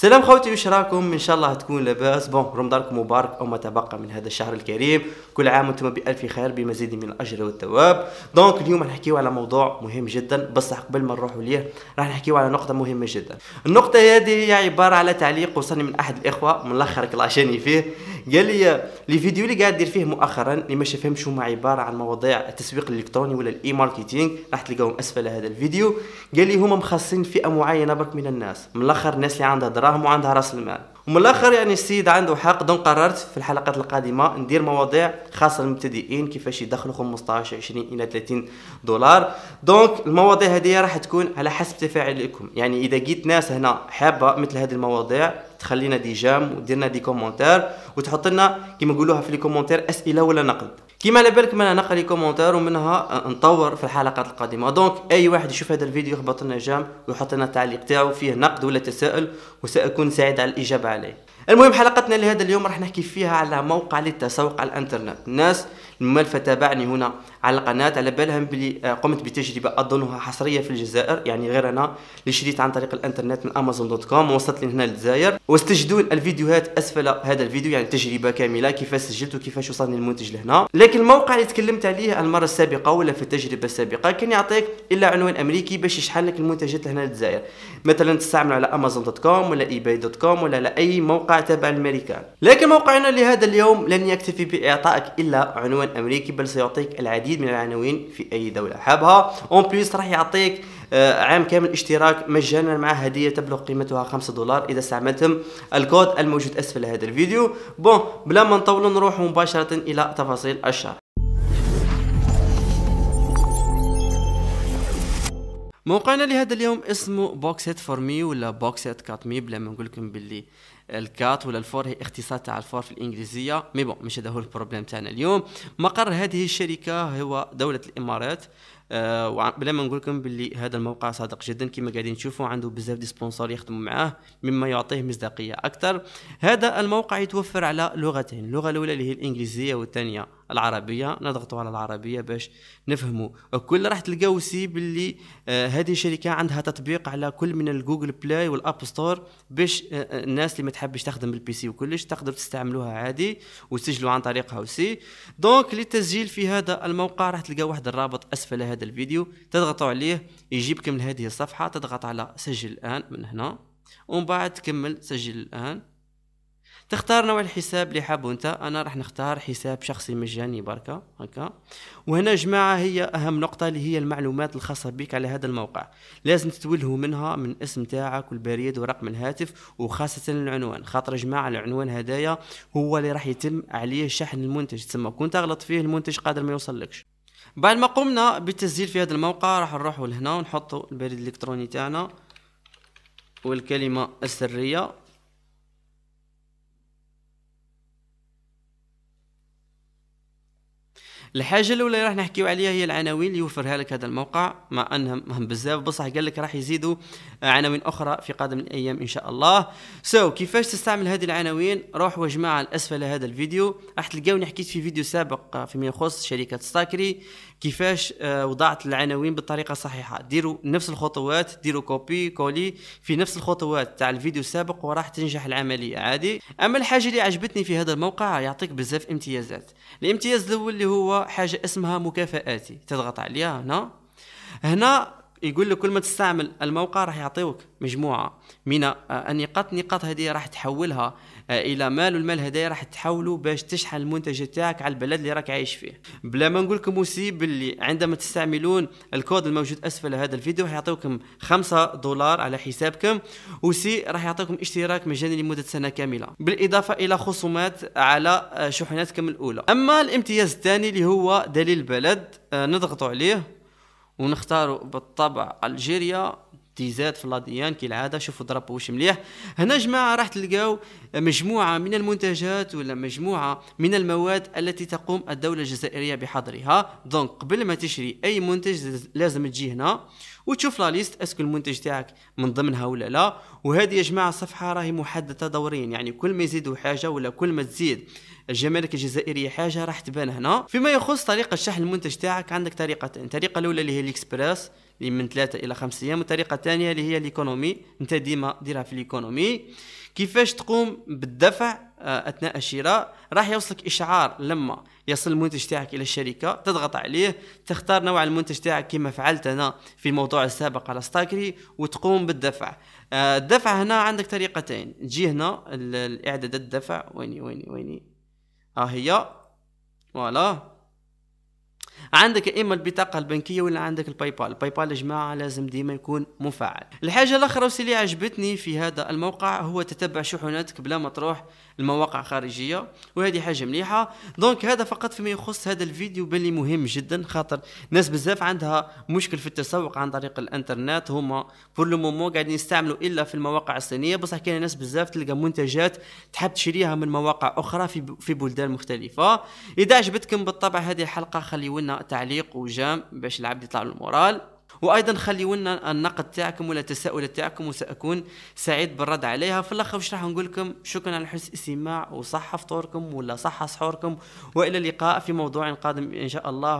سلام خوتي واش راكم ان شاء الله تكون لاباس بون رمضانكم مبارك او ما تبقى من هذا الشهر الكريم كل عام وانتم بالف خير بمزيد من الاجر والثواب دونك اليوم نحكيو على موضوع مهم جدا بصح قبل ما نروحوا ليه راح نحكيو على نقطه مهمه جدا النقطه هذه هي عباره على تعليق وصلني من احد الاخوه من الاخر كلاشاني يعني فيه قال لي الفيديو اللي قاعد دير فيه مؤخرا اللي ما شافهمش هما عباره عن مواضيع التسويق الالكتروني ولا الاي ماركتينغ راح تلقاهم اسفل هذا الفيديو قال لي هما مخصصين فئه معينه برك من الناس من الاخر الناس اللي عندها دراهم وعندها راس المال ومن الاخر يعني السيد عنده حق دونك قررت في الحلقات القادمه ندير مواضيع خاصه للمبتدئين كيفاش يدخلوا 15 20 الى 30 دولار دونك المواضيع هذه راح تكون على حسب تفاعلكم يعني اذا جيت ناس هنا حابه مثل هذه المواضيع تخلينا دي جام وديرنا دي كومونتير وتحط لنا كيما نقولوها في لي كومونتير اسئله ولا نقد كيما على بالك ما نقرا لي كومونتير ومنها نطور في الحلقات القادمه دونك اي واحد يشوف هذا الفيديو يخبط لنا جام ويحط لنا التعليق تاعو فيه نقد ولا تساؤل وساكون سعيد على الاجابه عليه المهم حلقتنا لهذا اليوم راح نحكي فيها على موقع للتسوق على الانترنت الناس الملفه تابعني هنا على القناه على بالهم بلي آه، قمت بتجربه اظنها حصريه في الجزائر يعني غير انا اللي شريت عن طريق الانترنت من امازون دوت كوم ووصلت لي هنا للجزائر واستجدون الفيديوهات اسفل هذا الفيديو يعني تجربه كامله كيفاش سجلت وكيفاش وصلني المنتج لهنا لكن الموقع اللي تكلمت عليه المره السابقه ولا في التجربه السابقه كان يعطيك الا عنوان امريكي باش يشحن لك المنتجات لهنا للجزائر مثلا تستعمل على امازون دوت كوم ولا اي باي دوت كوم ولا على اي موقع تابع للامريكان لكن موقعنا لهذا اليوم لن يكتفي باعطائك الا عنوان امريكي بل سيعطيك العديد العديد من العناوين في اي دوله حابها اون بليس راح يعطيك آه، عام كامل اشتراك مجانا مع هديه تبلغ قيمتها 5 دولار اذا استعملتم الكود الموجود اسفل هذا الفيديو بون بلا ما نطول نروح مباشره الى تفاصيل الشهر موقعنا لهذا اليوم اسمه بوكسيت فور مي ولا بوكسيت كات مي بلا ما نقول لكم باللي الكات ولا الفور هي اختصار تاع الفور في الانجليزيه مي بون مش هذا هو البروبليم تاعنا اليوم مقر هذه الشركه هو دوله الامارات آه، بلا ما نقول لكم باللي هذا الموقع صادق جدا كما قاعدين تشوفوا عنده بزاف دي سبونسور يخدموا معاه مما يعطيه مصداقيه اكثر هذا الموقع يتوفر على لغتين اللغه الاولى اللي هي الانجليزيه والثانيه العربيه نضغطوا على العربيه باش نفهموا وكل راح تلقاو سي باللي آه، هذه الشركه عندها تطبيق على كل من الجوجل بلاي والاب ستور باش آه، الناس اللي ما تحبش تخدم بالبي سي وكلش تقدر تستعملوها عادي وتسجلوا عن طريقها وسي دونك للتسجيل في هذا الموقع راح تلقاو واحد الرابط اسفل هذا هذا الفيديو تضغطوا عليه يجيبكم لهذه الصفحه تضغط على سجل الان من هنا ومن بعد تكمل سجل الان تختار نوع الحساب اللي حابه انت انا راح نختار حساب شخصي مجاني بركة هكا وهنا جماعة هي اهم نقطة اللي هي المعلومات الخاصة بك على هذا الموقع لازم تتوله منها من اسم تاعك والبريد ورقم الهاتف وخاصة العنوان خاطر جماعة العنوان هدايا هو اللي راح يتم عليه شحن المنتج تسمى كنت اغلط فيه المنتج قادر ما يوصلكش بعد ما قمنا بالتسجيل في هذا الموقع راح نروحوا لهنا ونحطوا البريد الالكتروني تاعنا والكلمه السريه الحاجه الاولى اللي راح نحكيو عليها هي العناوين اللي يوفرها لك هذا الموقع مع انهم مهم بزاف بصح قال لك راح يزيدوا عناوين اخرى في قادم الايام ان شاء الله سو so, كيفاش تستعمل هذه العناوين روح يا جماعه لاسفل هذا الفيديو راح تلقاوني حكيت في فيديو سابق فيما يخص شركه ستاكري كيفاش آه، وضعت العناوين بالطريقه الصحيحه ديروا نفس الخطوات ديروا كوبي كولي في نفس الخطوات تاع الفيديو السابق وراح تنجح العمليه عادي اما الحاجه اللي عجبتني في هذا الموقع يعطيك بزاف امتيازات الامتياز الاول اللي هو حاجه اسمها مكافآتي تضغط عليها هنا هنا يقول لك كل ما تستعمل الموقع راح يعطيوك مجموعه من آه، النقاط النقاط هذه راح تحولها آه، الى مال والمال هذايا راح تحوله باش تشحن المنتج تاعك على البلد اللي راك عايش فيه بلا ما نقول لكم باللي عندما تستعملون الكود الموجود اسفل هذا الفيديو راح يعطيكم 5 دولار على حسابكم وسي راح يعطيكم اشتراك مجاني لمده سنه كامله بالاضافه الى خصومات على آه، شحناتكم الاولى اما الامتياز الثاني اللي هو دليل بلد نضغطوا عليه ونختاروا بالطبع الجيريا زاد في لاديان كالعاده شوفوا ضرب واش مليح هنا جماعه راح تلقاو مجموعه من المنتجات ولا مجموعه من المواد التي تقوم الدوله الجزائريه بحظرها دونك قبل ما تشري اي منتج لازم تجي هنا وتشوف لا ليست اسكو المنتج تاعك من ضمنها ولا لا وهذه يا جماعه الصفحه راهي محدده دوريا يعني كل ما يزيدوا حاجه ولا كل ما تزيد الجمارك الجزائريه حاجه راح تبان هنا فيما يخص طريقه شحن المنتج تاعك عندك طريقتين الطريقه الاولى اللي هي الاكسبريس اللي من ثلاثة إلى خمسة أيام والطريقة الثانية اللي هي الإيكونومي أنت ديما ديرها في الإيكونومي كيفاش تقوم بالدفع آه، أثناء الشراء راح يوصلك إشعار لما يصل المنتج تاعك إلى الشركة تضغط عليه تختار نوع المنتج تاعك كما فعلت أنا في الموضوع السابق على ستاكري وتقوم بالدفع آه، الدفع هنا عندك طريقتين تجي هنا الإعدادات الدفع ويني ويني ويني ها آه هي فوالا عندك يا اما البطاقه البنكيه ولا عندك الباي بال الباي بال يا جماعه لازم ديما يكون مفعل الحاجه الاخرى اللي عجبتني في هذا الموقع هو تتبع شحناتك بلا ما تروح المواقع خارجيه وهذه حاجه مليحه دونك هذا فقط فيما يخص هذا الفيديو باللي مهم جدا خاطر ناس بزاف عندها مشكل في التسوق عن طريق الانترنت هما بور لو مومون قاعدين يستعملوا الا في المواقع الصينيه بصح كاين ناس بزاف تلقى منتجات تحب تشريها من مواقع اخرى في في بلدان مختلفه اذا عجبتكم بالطبع هذه الحلقه خليونا تعليق وجام باش العبد يطلع له المورال وايضا خليوا لنا النقد تاعكم ولا التساؤل تاعكم وساكون سعيد بالرد عليها في الاخر واش راح نقول لكم شكرا على حسن الاستماع وصحه فطوركم ولا صحه سحوركم والى اللقاء في موضوع قادم ان شاء الله